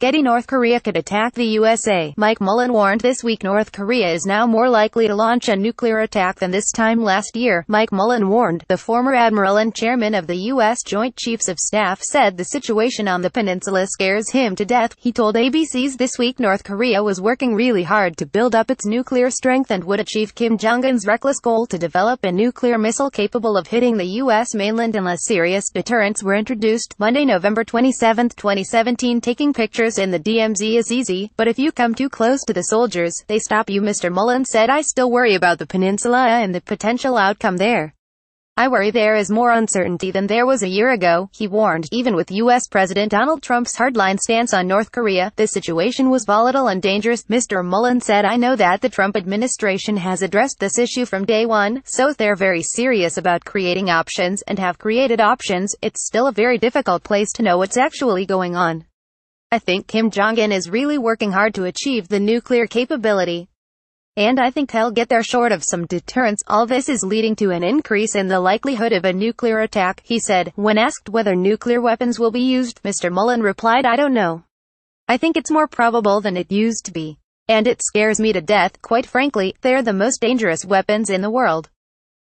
Getty North Korea could attack the USA. Mike Mullen warned this week North Korea is now more likely to launch a nuclear attack than this time last year. Mike Mullen warned, the former admiral and chairman of the U.S. Joint Chiefs of Staff said the situation on the peninsula scares him to death. He told ABC's This Week North Korea was working really hard to build up its nuclear strength and would achieve Kim Jong-un's reckless goal to develop a nuclear missile capable of hitting the U.S. mainland unless serious deterrents were introduced. Monday, November 27, 2017 taking pictures soldiers in the DMZ is easy, but if you come too close to the soldiers, they stop you Mr. Mullen said I still worry about the peninsula and the potential outcome there. I worry there is more uncertainty than there was a year ago, he warned. Even with U.S. President Donald Trump's hardline stance on North Korea, the situation was volatile and dangerous. Mr. Mullen said I know that the Trump administration has addressed this issue from day one, so they're very serious about creating options, and have created options. It's still a very difficult place to know what's actually going on. I think Kim Jong-un is really working hard to achieve the nuclear capability. And I think he'll get there short of some deterrence. All this is leading to an increase in the likelihood of a nuclear attack, he said. When asked whether nuclear weapons will be used, Mr. Mullen replied, I don't know. I think it's more probable than it used to be. And it scares me to death, quite frankly, they're the most dangerous weapons in the world.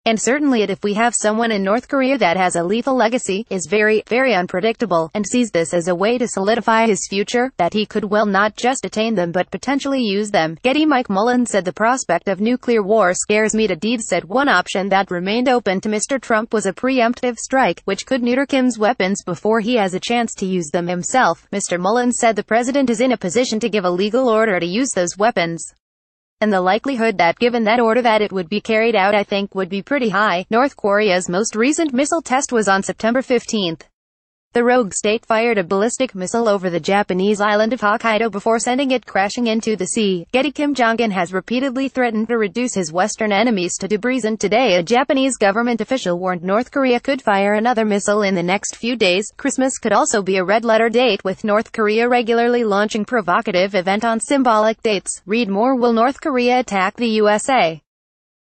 And certainly if we have someone in North Korea that has a lethal legacy, is very, very unpredictable, and sees this as a way to solidify his future, that he could well not just attain them but potentially use them. Getty Mike Mullen said the prospect of nuclear war scares me to Deeves said one option that remained open to Mr. Trump was a preemptive strike, which could neuter Kim's weapons before he has a chance to use them himself. Mr. Mullen said the president is in a position to give a legal order to use those weapons and the likelihood that given that order that it would be carried out I think would be pretty high. North Korea's most recent missile test was on September 15. The rogue state fired a ballistic missile over the Japanese island of Hokkaido before sending it crashing into the sea. Getty Kim Jong-un has repeatedly threatened to reduce his western enemies to debris and today a Japanese government official warned North Korea could fire another missile in the next few days. Christmas could also be a red-letter date with North Korea regularly launching provocative event on symbolic dates. Read more Will North Korea attack the USA?